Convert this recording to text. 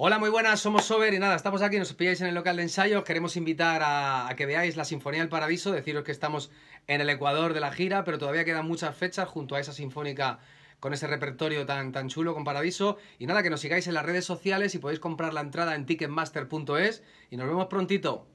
Hola, muy buenas, somos Sober y nada, estamos aquí, nos pilláis en el local de ensayo, queremos invitar a, que veáis la Sinfonía del Paradiso, deciros que estamos en el Ecuador de la gira, pero todavía quedan muchas fechas junto a esa sinfónica con ese repertorio tan, tan chulo con Paradiso y nada, que nos sigáis en las redes sociales y podéis comprar la entrada en ticketmaster.es y nos vemos prontito.